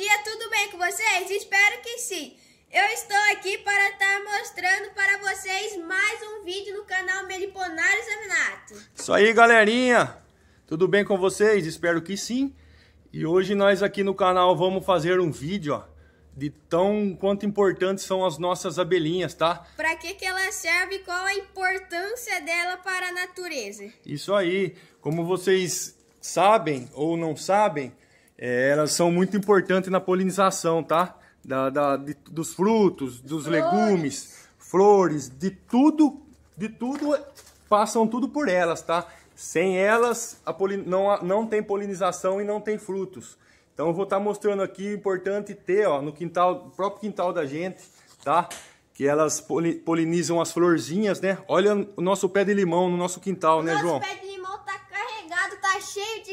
dia, tudo bem com vocês? Espero que sim! Eu estou aqui para estar mostrando para vocês mais um vídeo no canal Meliponário Examinato. Isso aí, galerinha! Tudo bem com vocês? Espero que sim! E hoje nós aqui no canal vamos fazer um vídeo, ó, de tão quanto importantes são as nossas abelhinhas, tá? Para que que ela serve e qual a importância dela para a natureza? Isso aí! Como vocês sabem ou não sabem, é, elas são muito importantes na polinização, tá? Da, da de, dos frutos, dos flores. legumes, flores, de tudo, de tudo, passam tudo por elas, tá? Sem elas, polin... não, não tem polinização e não tem frutos. Então eu vou estar tá mostrando aqui, importante ter, ó, no quintal, no próprio quintal da gente, tá? que elas polinizam as florzinhas, né? Olha o nosso pé de limão no nosso quintal, o né, João? Nosso pé de limão tá carregado, tá cheio de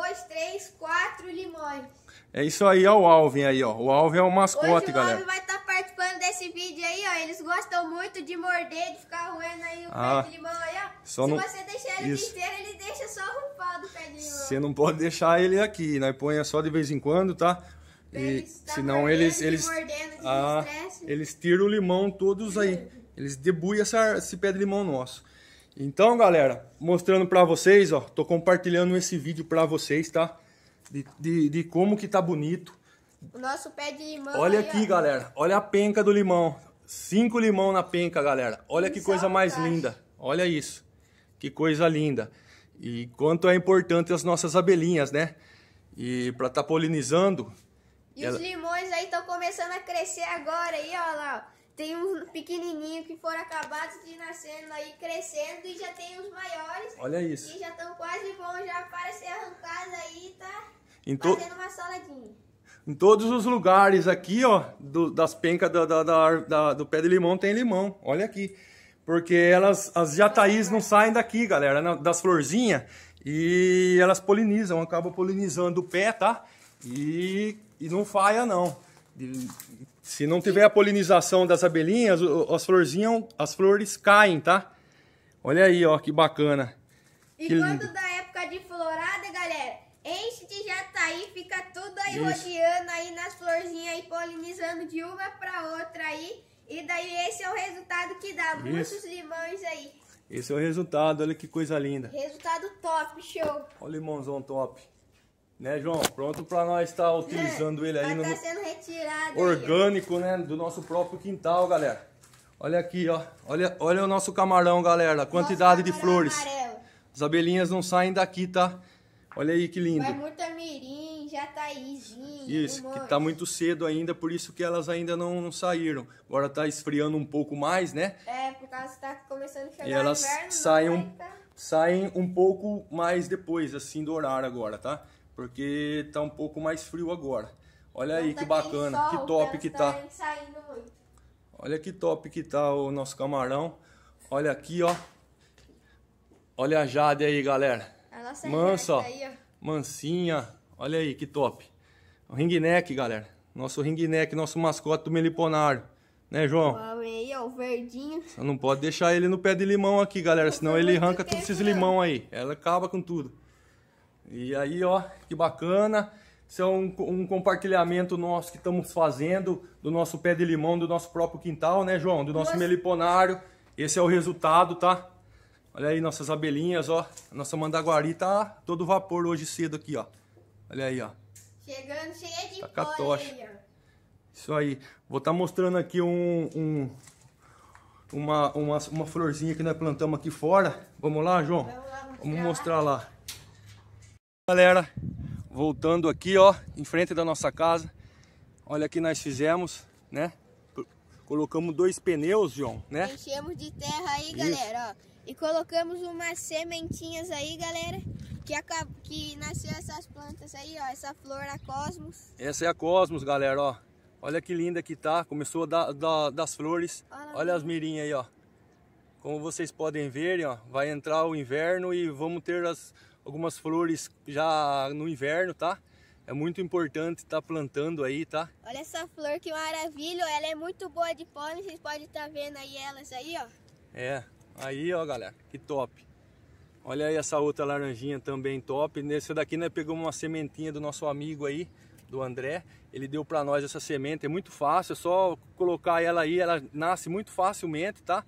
dois, três, quatro limões. É isso aí, ó, o Alvin aí, ó. O Alvin é o mascote, Hoje o galera. Alvin vai estar tá participando desse vídeo aí, ó. Eles gostam muito de morder, de ficar roendo aí o ah, pé de limão aí, ó. Se não... você deixar ele isso. inteiro, ele deixa só o pau do pé de limão. Você não pode deixar ele aqui, né? Põe só de vez em quando, tá? E tá senão eles eles ah, eles tiram o limão todos aí. Eles debuiam esse pé de limão nosso. Então, galera, mostrando para vocês, ó, tô compartilhando esse vídeo para vocês, tá? De, de, de, como que tá bonito. O nosso pé de limão. Olha aí, aqui, ó. galera. Olha a penca do limão. Cinco limão na penca, galera. Olha que é coisa mais linda. Olha isso. Que coisa linda. E quanto é importante as nossas abelhinhas, né? E para estar tá polinizando. E ela... os limões aí estão começando a crescer agora aí, ó lá tem uns pequenininhos que foram acabados de nascendo aí, crescendo e já tem os maiores. Olha isso. E já estão quase bom já para ser arrancados aí, tá? Em to... Fazendo uma saladinha. Em todos os lugares aqui, ó, do, das pencas da, da, da, do pé de limão tem limão. Olha aqui. Porque elas, as jataís não saem daqui, galera, das florzinhas. E elas polinizam, acabam polinizando o pé, tá? E, e não falha, não. E, se não tiver a polinização das abelhinhas, as florzinhas, as flores caem, tá? Olha aí, ó, que bacana. E que quando lindo. da época de florada, galera, enche de jataí, fica tudo aí Isso. rodeando aí nas florzinhas e polinizando de uma para outra aí. E daí esse é o resultado que dá, Isso. muitos limões aí. Esse é o resultado, olha que coisa linda. Resultado top, show. Olha o limãozão top. Né, João? Pronto para nós estar tá utilizando ele aí tá no tá sendo retirado orgânico, aí. né, do nosso próprio quintal, galera. Olha aqui, ó. Olha, olha o nosso camarão, galera. quantidade de flores. Amarelo. As abelhinhas não saem daqui, tá? Olha aí que lindo. Vai muito amirim, já Tá isso, que tá muito cedo ainda, por isso que elas ainda não, não saíram. Agora tá esfriando um pouco mais, né? É, por causa que tá começando a chegar E elas inverno, saem, tá. saem um pouco mais depois, assim, do horário agora, tá? porque tá um pouco mais frio agora. Olha Não aí tá que bacana, sol, que top que tá. tá. Olha que top que tá o nosso camarão. Olha aqui, ó. Olha a Jade aí, galera. A nossa Mansa, ó. Tá aí, ó. Mansinha. Olha aí, que top. O ring neck, galera. Nosso ringneck, neck, nosso mascote do meliponário. Né, João? Olha aí, ó, o verdinho. Só não pode deixar ele no pé de limão aqui, galera, senão ele arranca todos esses limão aí. Ela acaba com tudo. E aí, ó, que bacana. Isso é um, um compartilhamento nosso que estamos fazendo do nosso pé de limão, do nosso próprio quintal, né, João? Do nosso meliponário. Esse é o resultado, tá? Olha aí nossas abelhinhas, ó. A nossa mandaguari tá todo vapor hoje cedo aqui, ó. Olha aí, ó. Chegando cheia de tá folha. Isso aí. Vou estar tá mostrando aqui um, um uma, uma, uma florzinha que nós plantamos aqui fora. Vamos lá, João? Vamos lá mostrar. Vamos mostrar lá. Galera, voltando aqui, ó, em frente da nossa casa. Olha que nós fizemos, né? Colocamos dois pneus, João, né? Enchemos de terra aí, Isso. galera, ó. E colocamos umas sementinhas aí, galera, que, que nasceu essas plantas aí, ó. Essa flor a Cosmos. Essa é a Cosmos, galera, ó. Olha que linda que tá. Começou da, da, das flores. Olha, Olha as mirinhas aí, ó. Como vocês podem ver, ó, vai entrar o inverno e vamos ter as algumas flores já no inverno, tá? É muito importante estar tá plantando aí, tá? Olha essa flor que maravilha, ela é muito boa de pólen, vocês podem estar tá vendo aí elas aí, ó. É, aí ó galera, que top. Olha aí essa outra laranjinha também top. Nesse daqui né, pegamos uma sementinha do nosso amigo aí, do André. Ele deu para nós essa semente, é muito fácil, é só colocar ela aí, ela nasce muito facilmente, tá?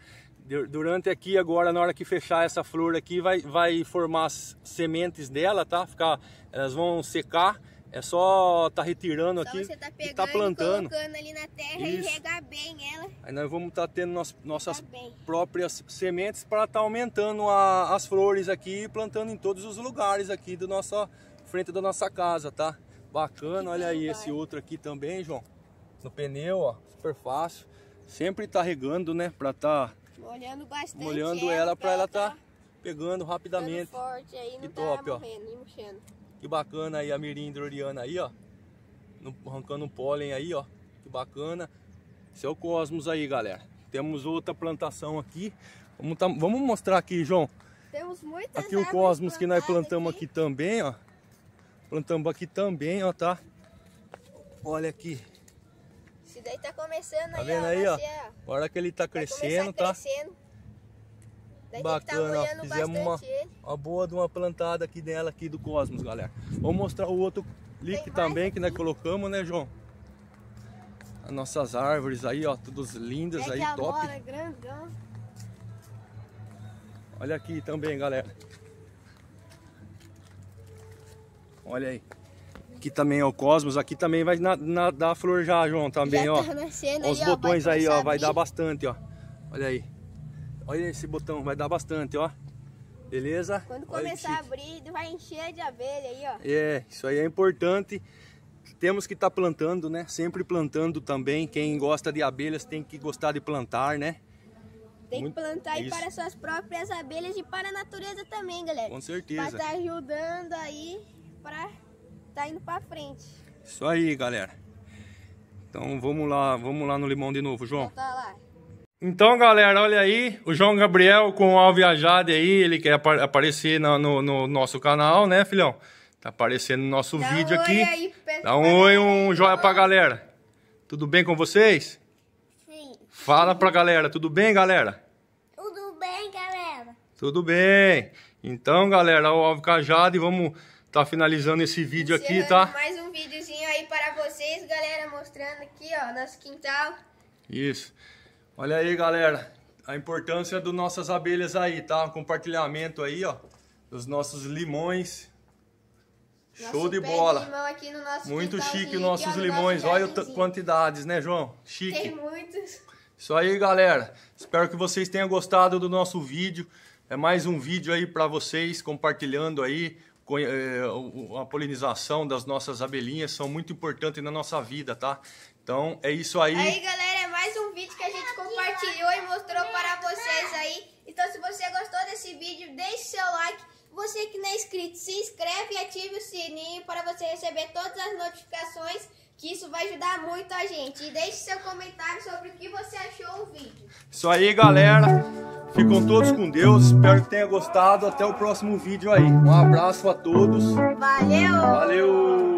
Durante aqui, agora, na hora que fechar essa flor aqui, vai, vai formar as sementes dela, tá? Ficar, elas vão secar. É só tá retirando só aqui você tá, tá pegando, e tá plantando. colocando ali na terra Isso. e regar bem ela. Aí nós vamos estar tá tendo nossas, nossas próprias sementes para estar tá aumentando a, as flores aqui e plantando em todos os lugares aqui da nossa frente da nossa casa, tá? Bacana, olha aí esse outro aqui também, João. No pneu, ó, super fácil. Sempre tá regando, né, para tá Molhando bastante. Molhando ela para ela tá, tá pegando rapidamente. Forte aí, não e tá top, morrendo, ó. Que bacana aí a mirim hidroriana aí, ó. No, arrancando um pólen aí, ó. Que bacana. Esse é o cosmos aí, galera. Temos outra plantação aqui. Vamos, tá, vamos mostrar aqui, João. Temos muitas Aqui o cosmos que nós plantamos aqui. aqui também, ó. Plantamos aqui também, ó, tá? Olha aqui daí tá começando tá aí, Olha ó, ó. que ele tá crescendo, tá? Crescendo. Daí tá Bacana, tá fizemos uma, uma boa de uma plantada aqui dela aqui do Cosmos, galera. Vou mostrar o outro lixo também aqui. que nós colocamos, né, João? As nossas árvores aí, ó, todas lindas é aí, top. É grandão. Olha aqui também, galera. Olha aí. Aqui também é o Cosmos, aqui também vai na, na, dar flor já, João, também, tá já ó. Tá Os botões aí, ó, vai dar bastante, ó. Olha aí. Olha esse botão, vai dar bastante, ó. Beleza? Quando Olha começar a abrir, vai encher de abelha aí, ó. É, isso aí é importante. Temos que estar tá plantando, né? Sempre plantando também. Quem gosta de abelhas tem que gostar de plantar, né? Tem que plantar e para suas próprias abelhas e para a natureza também, galera. Com certeza. Para estar tá ajudando aí para tá indo para frente. Isso aí, galera. Então vamos lá, vamos lá no limão de novo, João. Tá lá. Então, galera, olha aí, o João Gabriel com o Alviajade aí, ele quer ap aparecer no, no, no, nosso canal, né, filhão? Tá aparecendo no nosso Dá vídeo um aqui. Aí, Dá um oi, um joia pra galera. Tudo bem com vocês? Sim. Fala pra galera, tudo bem, galera? Tudo bem, galera. Tudo bem. Então, galera, o Alvicajade, vamos tá finalizando esse vídeo aqui, tá? mais um videozinho aí para vocês, galera, mostrando aqui, ó, nosso quintal. Isso. Olha aí, galera, a importância das nossas abelhas aí, tá? Um compartilhamento aí, ó, dos nossos limões. Nosso Show de bola. De no muito chique os nossos limões. Olha as quantidades, né, João? Chique. Tem muitos. Isso aí, galera. Espero que vocês tenham gostado do nosso vídeo. É mais um vídeo aí para vocês, compartilhando aí eh, a polinização das nossas abelhinhas são muito importantes na nossa vida, tá? Então é isso aí. Aí galera, é mais um vídeo que a gente compartilhou e mostrou para vocês aí. Então se você gostou desse vídeo, deixe seu like. Você que não é inscrito, se inscreve e ative o sininho para você receber todas as notificações, que isso vai ajudar muito a gente. E deixe seu comentário sobre o que você achou do vídeo. Isso aí, galera. Ficam todos com Deus. Espero que tenha gostado. Até o próximo vídeo aí. Um abraço a todos. Valeu! Valeu!